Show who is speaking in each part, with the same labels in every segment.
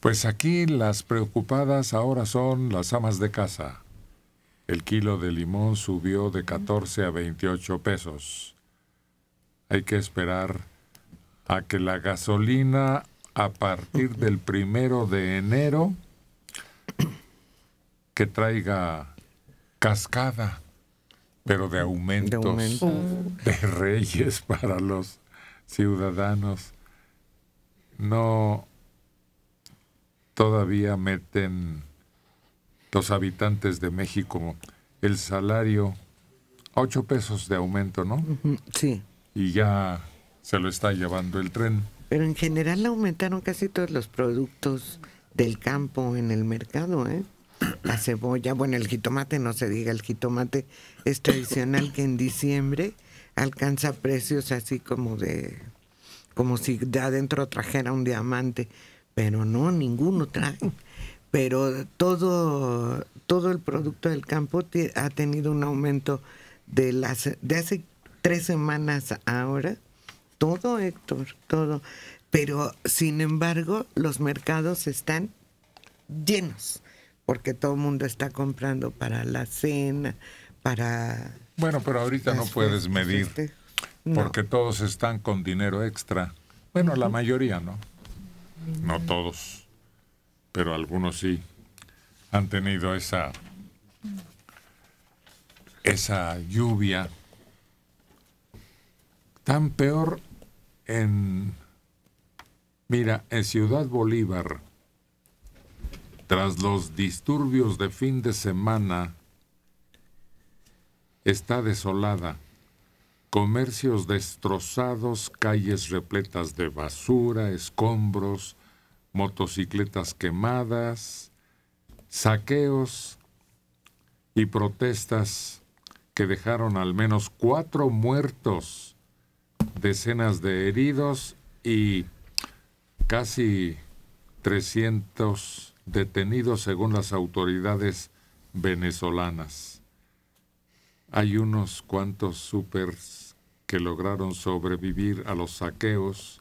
Speaker 1: Pues aquí las preocupadas ahora son las amas de casa. El kilo de limón subió de 14 a 28 pesos. Hay que esperar a que la gasolina a partir del primero de enero que traiga cascada, pero de aumentos de, de reyes para los ciudadanos. No todavía meten los habitantes de México el salario a 8 pesos de aumento, ¿no? Sí. Y ya se lo está llevando el tren.
Speaker 2: Pero en general aumentaron casi todos los productos del campo en el mercado, ¿eh? La cebolla, bueno, el jitomate, no se diga, el jitomate es tradicional que en diciembre alcanza precios así como de, como si de adentro trajera un diamante pero no, ninguno trae. Pero todo, todo el producto del campo ha tenido un aumento de, las, de hace tres semanas ahora. Todo, Héctor, todo. Pero, sin embargo, los mercados están llenos, porque todo el mundo está comprando para la cena, para... Bueno, pero ahorita no puedes medir, este,
Speaker 1: porque todos están con dinero extra. Bueno, la mayoría, ¿no? no todos, pero algunos sí han tenido esa, esa lluvia tan peor en, mira, en Ciudad Bolívar, tras los disturbios de fin de semana, está desolada. Comercios destrozados, calles repletas de basura, escombros, motocicletas quemadas, saqueos y protestas que dejaron al menos cuatro muertos, decenas de heridos y casi 300 detenidos según las autoridades venezolanas. Hay unos cuantos supers que lograron sobrevivir a los saqueos,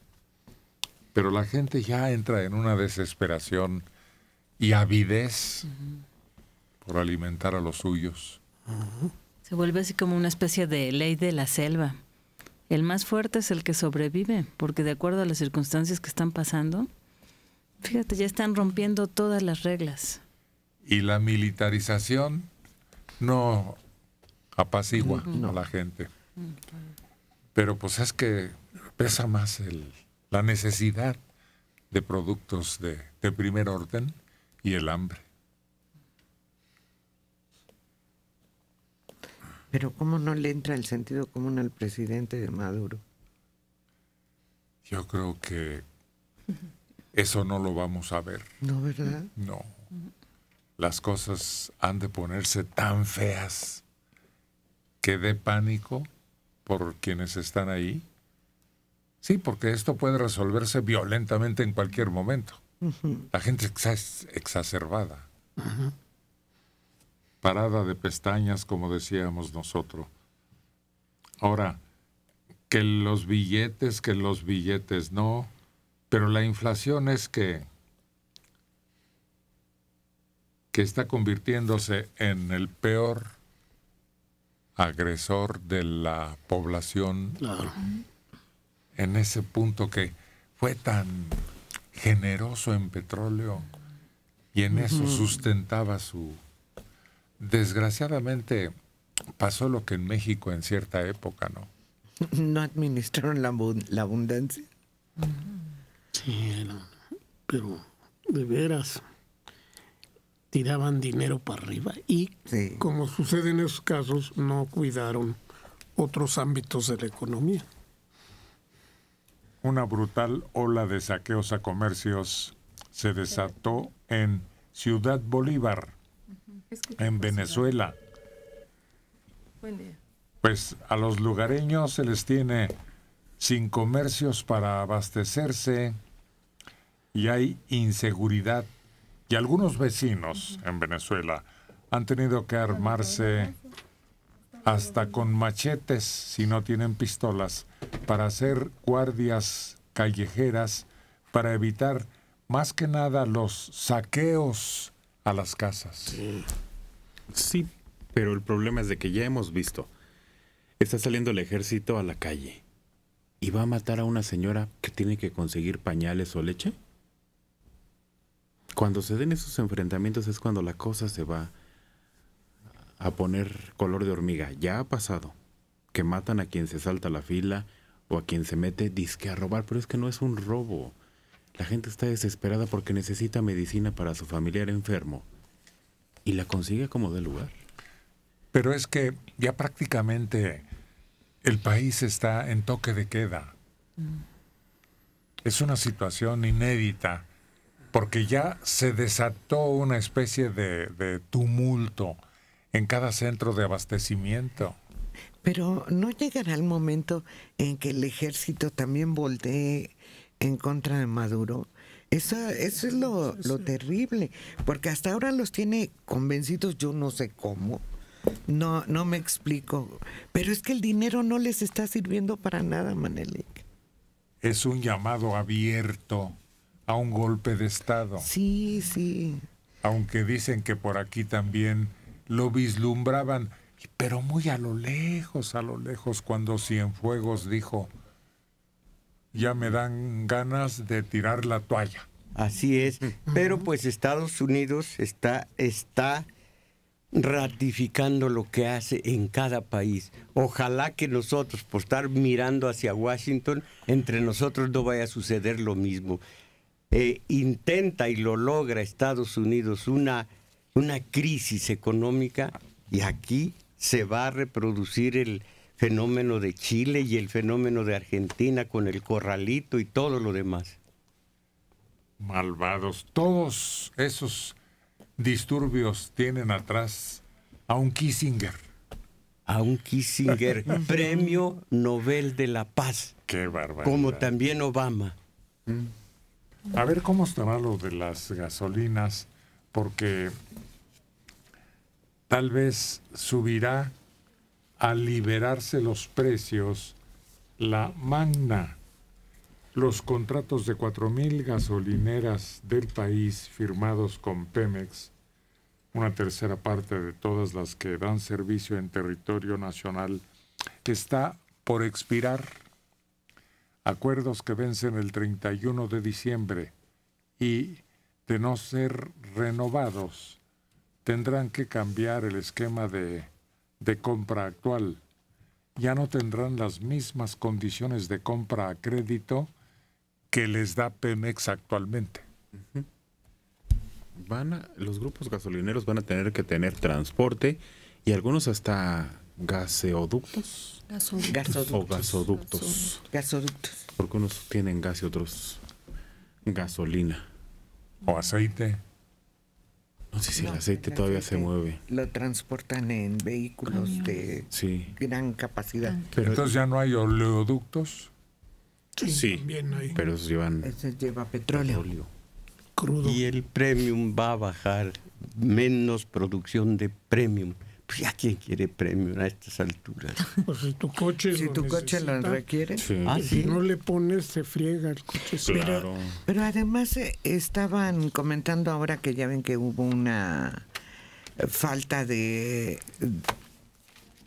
Speaker 1: pero la gente ya entra en una desesperación y avidez por alimentar a los suyos.
Speaker 3: Se vuelve así como una especie de ley de la selva. El más fuerte es el que sobrevive, porque de acuerdo a las circunstancias que están pasando, fíjate, ya están rompiendo todas las reglas.
Speaker 1: Y la militarización no apacigua a la gente. Mm, Pero pues es que pesa más el, la necesidad de productos de, de primer orden y el hambre.
Speaker 2: Pero ¿cómo no le entra el sentido común al presidente de Maduro?
Speaker 1: Yo creo que eso no lo vamos a ver. No, ¿verdad? No. Las cosas han de ponerse tan feas que dé pánico por quienes están ahí? Sí, porque esto puede resolverse violentamente en cualquier momento. La gente es exacerbada. Parada de pestañas, como decíamos nosotros. Ahora, que los billetes, que los billetes no, pero la inflación es que, que está convirtiéndose en el peor agresor de la población en ese punto que fue tan generoso en petróleo y en eso sustentaba su... Desgraciadamente pasó lo que en México en cierta época, ¿no?
Speaker 2: No administraron la, abundancia.
Speaker 4: Sí, pero de veras tiraban dinero para arriba y, como sucede en esos casos, no cuidaron otros ámbitos de la economía.
Speaker 1: Una brutal ola de saqueos a comercios se desató en Ciudad Bolívar, en Venezuela. Pues a los lugareños se les tiene sin comercios para abastecerse y hay inseguridad y algunos vecinos en Venezuela han tenido que armarse hasta con machetes si no tienen pistolas para hacer guardias callejeras para evitar más que nada los saqueos a las casas.
Speaker 3: Sí, pero el problema es de que ya hemos visto. Está saliendo el ejército a la calle y va a matar a una señora que tiene que conseguir pañales o leche cuando se den esos enfrentamientos es cuando la cosa se va a poner color de hormiga. Ya ha pasado que matan a quien se salta la fila o a quien se mete disque a robar, pero es que no es un robo. La gente está desesperada porque necesita medicina para su familiar enfermo y la consigue como de lugar.
Speaker 1: Pero es que ya prácticamente el país está en toque de queda. Mm. Es una situación inédita porque ya se desató una especie de, tumulto en cada centro de abastecimiento.
Speaker 2: Pero no llegará el momento en que el ejército también voltee en contra de Maduro. Eso, es lo, lo, terrible, porque hasta ahora los tiene convencidos, yo no sé cómo. No, no me explico. Pero es que el dinero no les está sirviendo para nada, Manelik.
Speaker 1: Es un llamado abierto a un golpe de Estado. Sí, sí. Aunque dicen que por aquí también lo vislumbraban, pero muy a lo lejos, a lo lejos, cuando Cienfuegos dijo,
Speaker 4: ya me dan ganas de tirar la toalla. Así es, pero pues Estados Unidos está, está ratificando lo que hace en cada país. Ojalá que nosotros, por estar mirando hacia Washington, entre nosotros no vaya a suceder lo mismo. Eh, intenta y lo logra Estados Unidos una, una crisis económica y aquí se va a reproducir el fenómeno de Chile y el fenómeno de Argentina con el corralito y todo lo demás. Malvados, todos esos disturbios tienen atrás a un Kissinger. A un Kissinger, premio Nobel de la Paz. Qué barbaridad. Como también Obama. Mm. A ver cómo estará lo de las
Speaker 1: gasolinas, porque tal vez subirá al liberarse los precios la magna. Los contratos de 4.000 gasolineras del país firmados con Pemex, una tercera parte de todas las que dan servicio en territorio nacional, está por expirar acuerdos que vencen el 31 de diciembre y, de no ser renovados, tendrán que cambiar el esquema de, compra actual. Ya no tendrán las mismas condiciones de compra a crédito que les da Pemex actualmente.
Speaker 3: Van a, los grupos gasolineros van a tener que tener transporte y algunos hasta gaseoductos.
Speaker 2: Gasoductos.
Speaker 3: O gasoductos. Gasoductos. Porque unos tienen gas y otros gasolina. O aceite. No sé si el aceite todavía se mueve.
Speaker 2: Lo transportan en vehículos de gran capacidad. Pero,
Speaker 1: Entonces ya no hay oleoductos.
Speaker 4: Sí, hay. pero se llevan lleva petróleo. Crudo. Y el premium va a bajar, menos producción de premium. Pues ya quién quiere premium a estas alturas.
Speaker 2: Pues, si tu coche, si lo, requiere, ah, si no le pones, se friega el coche. Pero, además eh, estaban comentando ahora que ya ven que hubo una eh, falta de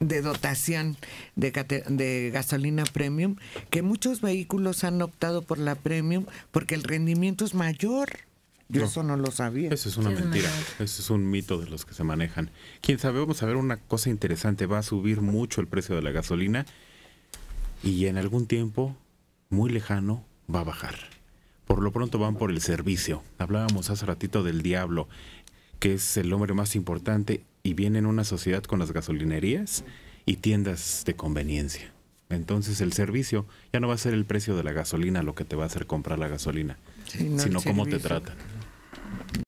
Speaker 2: de dotación de, de, gasolina premium, que muchos vehículos han optado por la premium porque el rendimiento es mayor. Yo no, eso
Speaker 3: no lo sabía. Eso es una mentira. Eso es un mito de los que se manejan. Quién sabe, vamos a ver una cosa interesante. Va a subir mucho el precio de la gasolina y en algún tiempo muy lejano va a bajar. Por lo pronto van por el servicio. Hablábamos hace ratito del diablo, que es el hombre más importante y viene en una sociedad con las gasolinerías y tiendas de conveniencia. Entonces el servicio ya no va a ser el precio de la gasolina lo que te va a hacer comprar la gasolina, sino cómo te tratan.